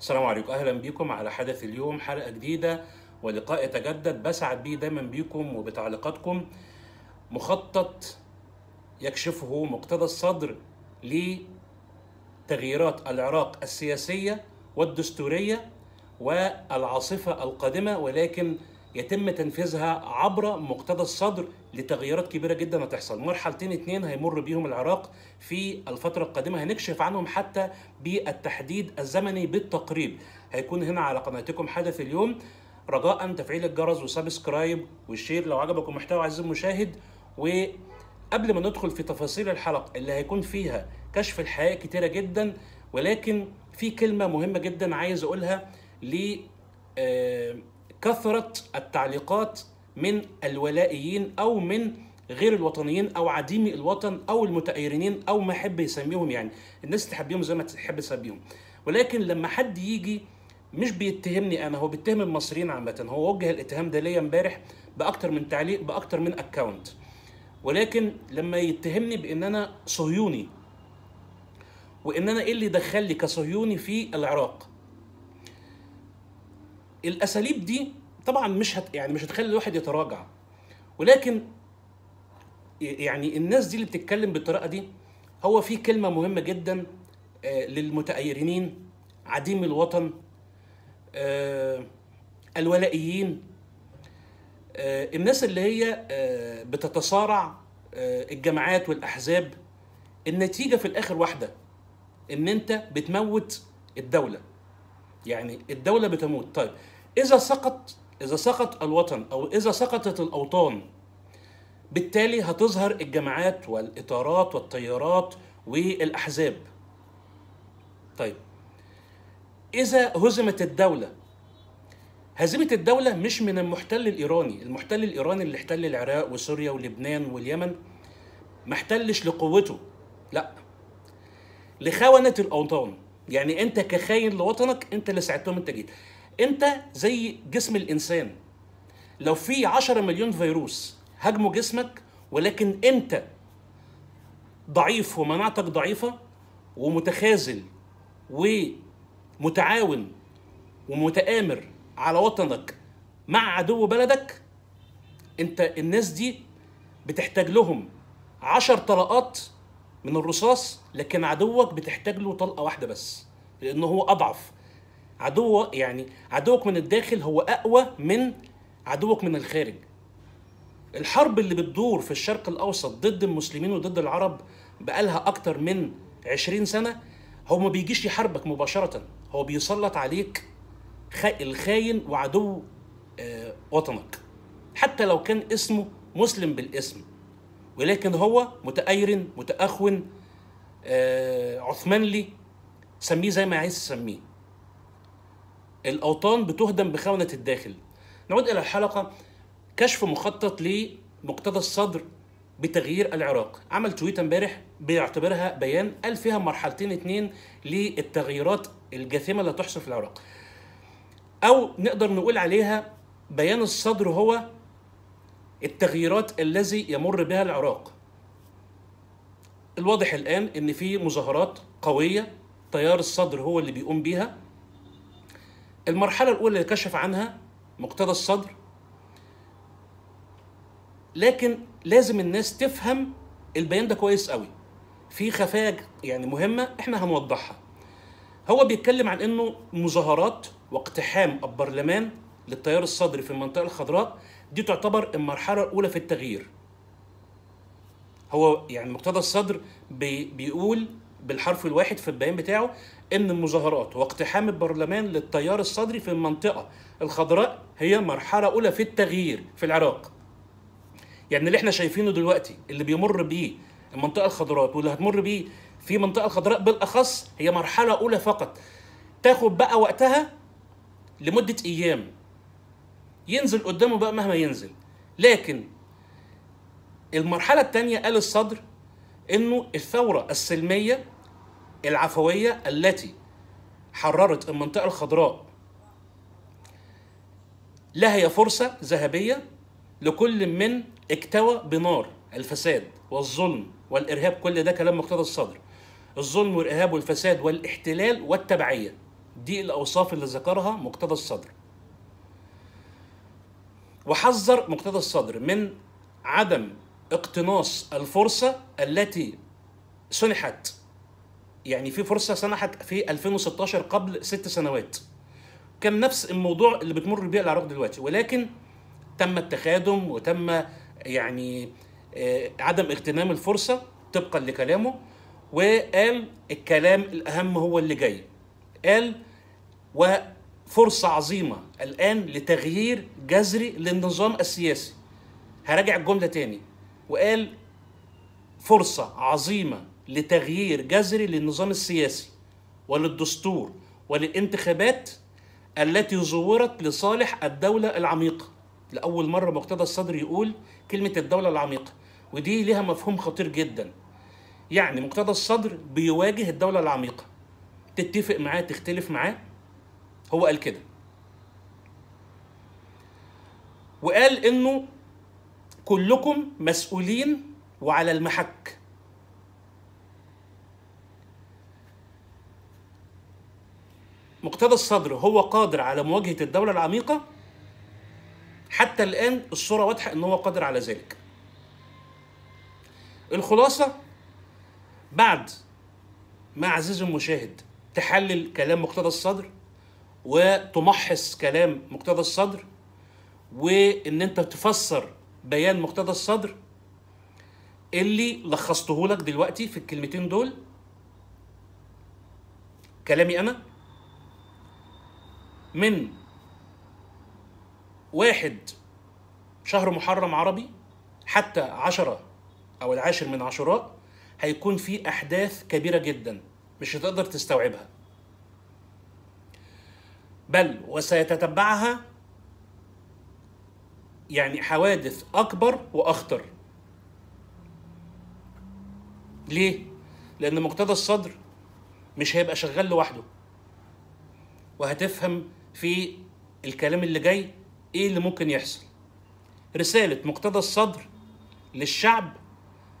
السلام عليكم اهلا بكم على حدث اليوم حلقه جديده ولقاء يتجدد بسعد بيه دايما بيكم وبتعليقاتكم مخطط يكشفه مقتدى الصدر لتغييرات العراق السياسيه والدستوريه والعاصفه القادمه ولكن يتم تنفيذها عبر مقتضى الصدر لتغييرات كبيره جدا هتحصل مرحلتين اتنين هيمر بيهم العراق في الفتره القادمه هنكشف عنهم حتى بالتحديد الزمني بالتقريب هيكون هنا على قناتكم حدث اليوم رجاء تفعيل الجرس وسبسكرايب والشير لو عجبكم محتوى عزيزي المشاهد وقبل ما ندخل في تفاصيل الحلقه اللي هيكون فيها كشف الحياة كتيره جدا ولكن في كلمه مهمه جدا عايز اقولها ل آه، كثرة التعليقات من الولائيين أو من غير الوطنيين او عديمي الوطن او المتأيرنين او ما حب يسميهم يعني الناس تحبيهم زي ما تحب تسميهم ولكن لما حد يجي مش بيتهمني انا هو بيتهم المصريين عامه هو وجه الاتهام ده ليا امبارح باكتر من تعليق باكتر من اكونت ولكن لما يتهمني بان انا صهيوني وان انا ايه اللي دخلني كصهيوني في العراق الاساليب دي طبعا مش هت يعني مش هتخلي الواحد يتراجع ولكن يعني الناس دي اللي بتتكلم بالطريقه دي هو في كلمه مهمه جدا آه، للمتأيرين عديم الوطن آه، الولائيين آه، الناس اللي هي بتتصارع الجماعات والاحزاب النتيجه في الاخر واحده ان انت بتموت الدوله يعني الدولة بتموت طيب إذا سقط إذا سقط الوطن أو إذا سقطت الأوطان بالتالي هتظهر الجماعات والإطارات والتيارات والأحزاب طيب إذا هزمت الدولة هزيمة الدولة مش من المحتل الإيراني المحتل الإيراني اللي احتل العراق وسوريا ولبنان واليمن ما احتلش لقوته لا لخونة الأوطان يعني انت كخاين لوطنك انت اللي ساعدتهم انت جيت انت زي جسم الانسان لو في 10 مليون فيروس هاجموا جسمك ولكن انت ضعيف ومناعتك ضعيفه ومتخاذل ومتعاون ومتآمر على وطنك مع عدو بلدك انت الناس دي بتحتاج لهم عشر طلقات من الرصاص لكن عدوك بتحتاج له طلقه واحده بس لان هو اضعف عدو يعني عدوك من الداخل هو اقوى من عدوك من الخارج الحرب اللي بتدور في الشرق الاوسط ضد المسلمين وضد العرب بقالها اكتر من 20 سنه هو ما بيجيش يحاربك مباشره هو بيسلط عليك الخاين وعدو آه، وطنك حتى لو كان اسمه مسلم بالاسم ولكن هو متأير متأخون آه عثمانلي سميه زي ما عايز تسميه الأوطان بتهدم بخونة الداخل نعود إلى الحلقة كشف مخطط لمقتدى الصدر بتغيير العراق عمل تويت امبارح بيعتبرها بيان قال فيها مرحلتين اتنين للتغييرات الجاثمة اللي هتحصل في العراق أو نقدر نقول عليها بيان الصدر هو التغييرات الذي يمر بها العراق الواضح الآن إن في مظاهرات قوية تيار الصدر هو اللي بيقوم بيها المرحلة الأولى اللي كشف عنها مقتدى الصدر لكن لازم الناس تفهم البيان ده كويس قوي في خفايا يعني مهمة احنا هنوضحها هو بيتكلم عن انه مظاهرات واقتحام البرلمان للتيار الصدري في المنطقة الخضراء دي تعتبر المرحله الاولى في التغيير هو يعني مقتضى الصدر بي بيقول بالحرف الواحد في البيان بتاعه ان المظاهرات واقتحام البرلمان للتيار الصدري في المنطقه الخضراء هي مرحله اولى في التغيير في العراق يعني اللي احنا شايفينه دلوقتي اللي بيمر بيه المنطقه الخضراء واللي هتمر بيه في المنطقه الخضراء بالاخص هي مرحله اولى فقط تاخد بقى وقتها لمده ايام ينزل قدامه بقى مهما ينزل لكن المرحله الثانيه قال الصدر انه الثوره السلميه العفويه التي حررت المنطقه الخضراء لها هي فرصه ذهبيه لكل من اكتوى بنار الفساد والظلم والارهاب كل ده كلام مقتضى الصدر الظلم والارهاب والفساد والاحتلال والتبعيه دي الاوصاف اللي ذكرها مقتضى الصدر وحذر مقتدى الصدر من عدم اقتناص الفرصة التي سنحت يعني في فرصة سنحت في 2016 قبل ست سنوات كان نفس الموضوع اللي بتمر بيه العراق دلوقتي ولكن تم التخادم وتم يعني آه، عدم اغتنام الفرصة طبقا لكلامه وقال الكلام الأهم هو اللي جاي قال و فرصة عظيمة الآن لتغيير جذري للنظام السياسي هراجع الجملة تاني وقال فرصة عظيمة لتغيير جذري للنظام السياسي وللدستور وللانتخابات التي زورت لصالح الدولة العميقة لأول مرة مقتدى الصدر يقول كلمة الدولة العميقة ودي لها مفهوم خطير جدا يعني مقتدى الصدر بيواجه الدولة العميقة تتفق معاه تختلف معاه هو قال كده وقال انه كلكم مسؤولين وعلى المحك مقتدى الصدر هو قادر على مواجهه الدوله العميقه حتى الان الصوره واضحه ان هو قادر على ذلك الخلاصه بعد ما عزيزي المشاهد تحلل كلام مقتدى الصدر وتمحص كلام مقتضى الصدر وان انت تفسر بيان مقتضى الصدر اللي لخصته لك دلوقتي في الكلمتين دول كلامي انا من واحد شهر محرم عربي حتى عشرة أو العاشر من عشراء هيكون في أحداث كبيرة جدا مش هتقدر تستوعبها بل وسيتتبعها يعني حوادث أكبر وأخطر ليه؟ لأن مقتدى الصدر مش هيبقى شغال لوحده وهتفهم في الكلام اللي جاي إيه اللي ممكن يحصل رسالة مقتدى الصدر للشعب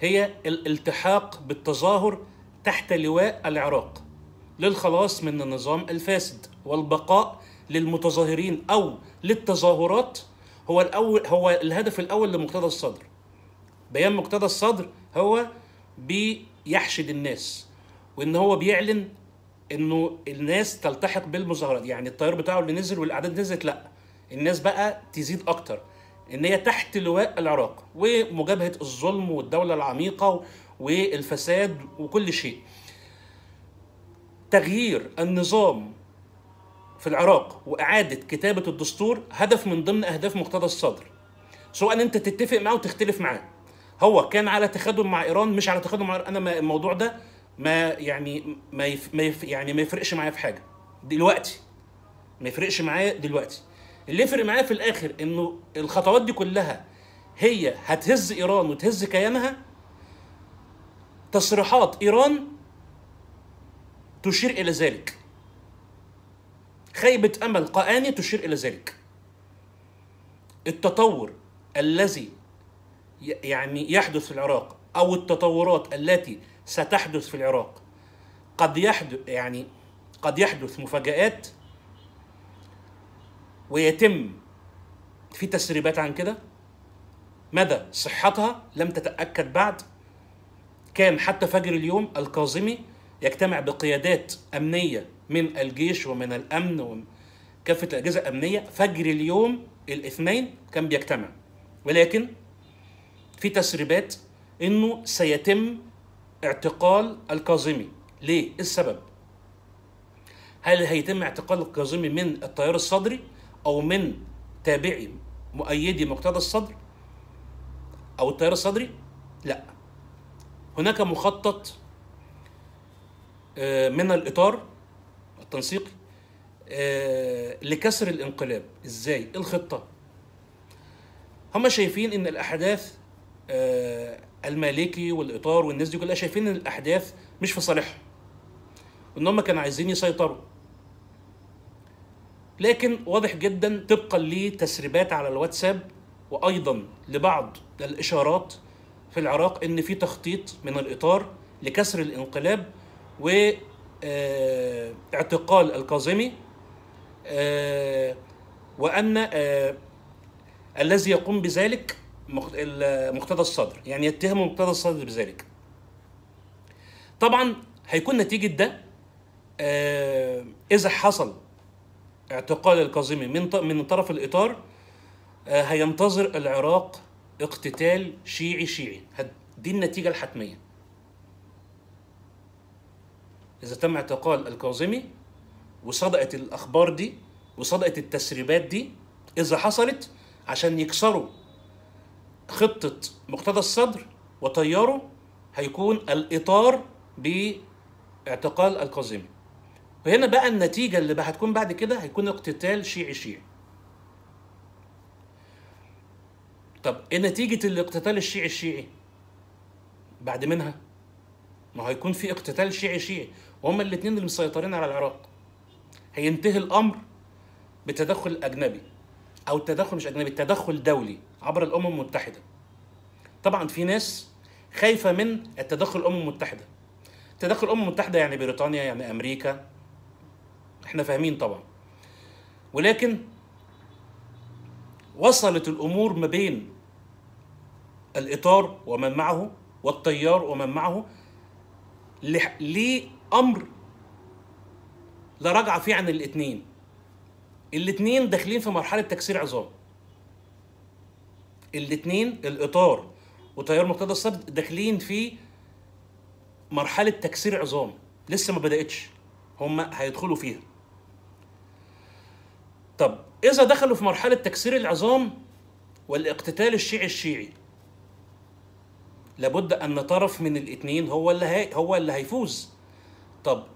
هي الالتحاق بالتظاهر تحت لواء العراق للخلاص من النظام الفاسد والبقاء للمتظاهرين او للتظاهرات هو الاول هو الهدف الاول لمقتدى الصدر بيان مقتدى الصدر هو بيحشد الناس وان هو بيعلن انه الناس تلتحق بالمظاهرات يعني التيار بتاعه اللي نزل والاعداد نزلت لا الناس بقى تزيد اكتر ان هي تحت لواء العراق ومجابهه الظلم والدوله العميقه والفساد وكل شيء تغيير النظام في العراق وإعادة كتابة الدستور هدف من ضمن أهداف مقتدى الصدر سواء أنت تتفق معاه وتختلف معاه هو كان على تخادم مع إيران مش على تخادم مع إيران أنا الموضوع ده ما يعني ما, يف... ما يف... يعني ما يفرقش معايا في حاجة دلوقتي ما يفرقش معايا دلوقتي اللي يفرق معايا في الآخر إنه الخطوات دي كلها هي هتهز إيران وتهز كيانها تصريحات إيران تشير إلى ذلك خيبة أمل قانية تشير إلى ذلك التطور الذي يعني يحدث في العراق أو التطورات التي ستحدث في العراق قد يحدث يعني قد يحدث مفاجآت ويتم في تسريبات عن كده مدى صحتها لم تتأكد بعد كان حتى فجر اليوم الكاظمي يجتمع بقيادات أمنية من الجيش ومن الامن وكافه الاجهزه الامنيه فجر اليوم الاثنين كان بيجتمع ولكن في تسريبات انه سيتم اعتقال الكاظمي ليه ايه السبب هل هيتم اعتقال الكاظمي من التيار الصدري او من تابعي مؤيدي مقتدى الصدر او التيار الصدري لا هناك مخطط آه، من الاطار التنسيقي آه، لكسر الانقلاب ازاي الخطه هم شايفين ان الاحداث آه، المالكي والاطار والناس دي كلها شايفين ان الاحداث مش في صالحهم ان هم كانوا عايزين يسيطروا لكن واضح جدا طبقا لتسريبات على الواتساب وايضا لبعض الاشارات في العراق ان في تخطيط من الاطار لكسر الانقلاب و آه، اعتقال الكاظمي آه، وأن آه، الذي يقوم بذلك مقتدى الصدر يعني يتهم مقتدى الصدر بذلك طبعا هيكون نتيجة ده إذا حصل اعتقال الكاظمي من من طرف الإطار هينتظر العراق اقتتال شيعي شيعي دي النتيجة الحتمية إذا تم اعتقال الكاظمي وصدقت الأخبار دي وصدقت التسريبات دي إذا حصلت عشان يكسروا خطة مقتدى الصدر وطياره هيكون الإطار باعتقال الكاظمي وهنا بقى النتيجة اللي بقى هتكون بعد كده هيكون اقتتال شيعي شيعي طب ايه نتيجة الاقتتال الشيعي الشيعي؟ بعد منها ما هيكون في اقتتال شيعي شيعي وهما الاثنين اللي مسيطرين على العراق هينتهي الامر بتدخل اجنبي او تدخل مش اجنبي تدخل دولي عبر الامم المتحده طبعا في ناس خايفه من التدخل الامم المتحده تدخل الامم المتحده يعني بريطانيا يعني امريكا احنا فاهمين طبعا ولكن وصلت الامور ما بين الاطار ومن معه والتيار ومن معه امر لا رجع فيه عن الاثنين الاثنين داخلين في مرحله تكسير عظام الاثنين الاطار وتيار مقتدى الصدر داخلين في مرحله تكسير عظام لسه ما بداتش هم هيدخلوا فيها طب اذا دخلوا في مرحله تكسير العظام والاقتتال الشيعي الشيعي لابد ان طرف من الاثنين هو اللي هو اللي هيفوز طب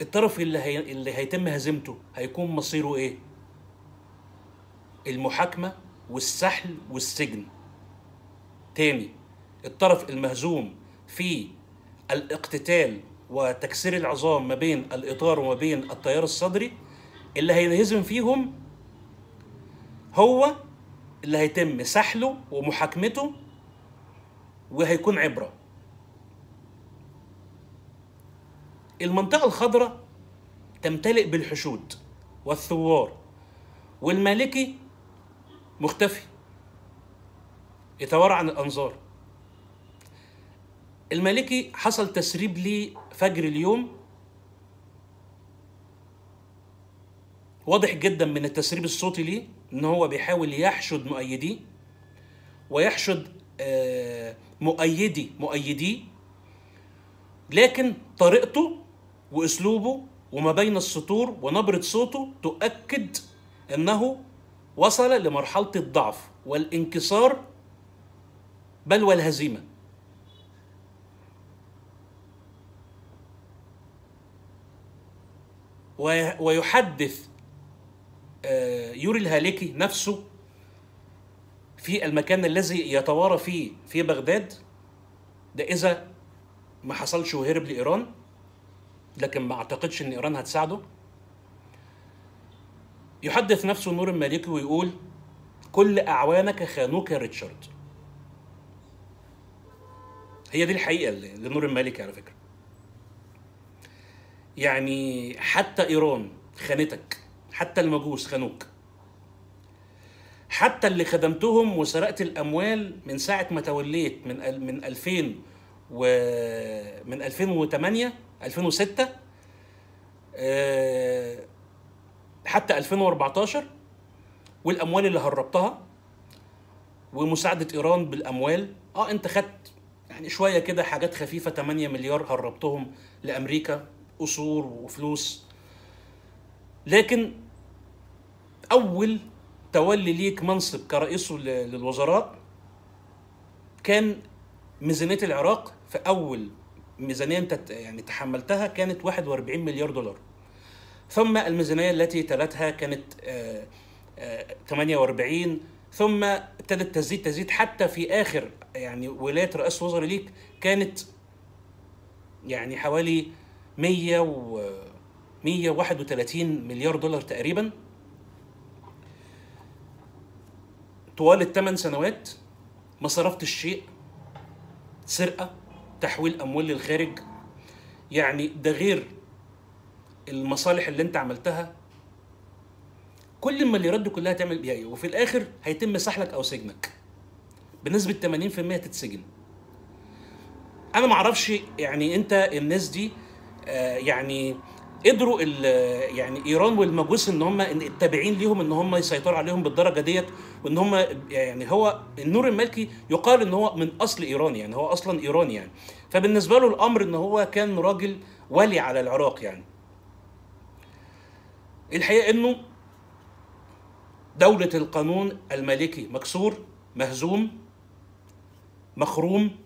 الطرف اللي هي... اللي هيتم هزيمته هيكون مصيره ايه؟ المحاكمه والسحل والسجن. تاني الطرف المهزوم في الاقتتال وتكسير العظام ما بين الاطار وما بين التيار الصدري اللي هينهزم فيهم هو اللي هيتم سحله ومحاكمته وهيكون عبره المنطقة الخضراء تمتلئ بالحشود والثوار والمالكي مختفي يتوارى عن الأنظار المالكي حصل تسريب ليه فجر اليوم واضح جدا من التسريب الصوتي ليه ان هو بيحاول يحشد مؤيديه ويحشد آه، مؤيدي مؤيديه لكن طريقته واسلوبه وما بين السطور ونبره صوته تؤكد انه وصل لمرحله الضعف والانكسار بل والهزيمه ويحدث آه، يوري الهالكي نفسه في المكان الذي يتوارى فيه في بغداد ده اذا ما حصلش وهرب لايران لكن ما اعتقدش ان ايران هتساعده يحدث نفسه نور المالكي ويقول كل اعوانك خانوك يا ريتشارد هي دي الحقيقه لنور المالكي على فكره يعني حتى ايران خانتك حتى المجوس خانوك حتى اللي خدمتهم وسرقت الاموال من ساعه ما توليت من من 2000 و من 2008 2006 آه، حتى 2014 والاموال اللي هربتها ومساعده ايران بالاموال اه انت خدت يعني شويه كده حاجات خفيفه 8 مليار هربتهم لامريكا اصول وفلوس لكن اول تولي ليك منصب كرئيس للوزراء كان ميزانيه العراق في اول ميزانيه انت يعني تحملتها كانت 41 مليار دولار ثم الميزانيه التي تلتها كانت 48 آه، آه، ثم ابتدت تزيد تزيد حتى في اخر يعني ولايه رئاسه وزراء ليك كانت يعني حوالي 100 و 131 مليار دولار تقريبا طوال الثمان سنوات ما صرفتش شيء سرقه تحويل اموال للخارج يعني ده غير المصالح اللي انت عملتها كل اللي يرد كلها تعمل بيها يعني، ايه وفي الاخر هيتم سحلك او سجنك بنسبه 80% تتسجن انا ما اعرفش يعني انت الناس دي آه، يعني قدروا يعني ايران والمجوس ان هم التابعين ليهم ان هم يسيطروا عليهم بالدرجه ديت وان هم يعني هو النور المالكي يقال ان هو من اصل ايراني يعني هو اصلا ايراني يعني فبالنسبه له الامر ان هو كان راجل ولي على العراق يعني الحقيقه انه دوله القانون المالكي مكسور مهزوم مخروم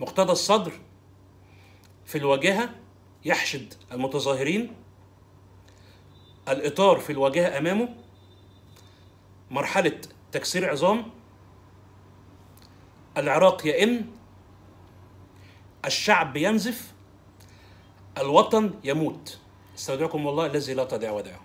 مقتدى الصدر في الواجهه يحشد المتظاهرين الاطار في الواجهه امامه مرحله تكسير عظام العراق يئن الشعب ينزف الوطن يموت استودعكم الله الذي لا تضيع ودعه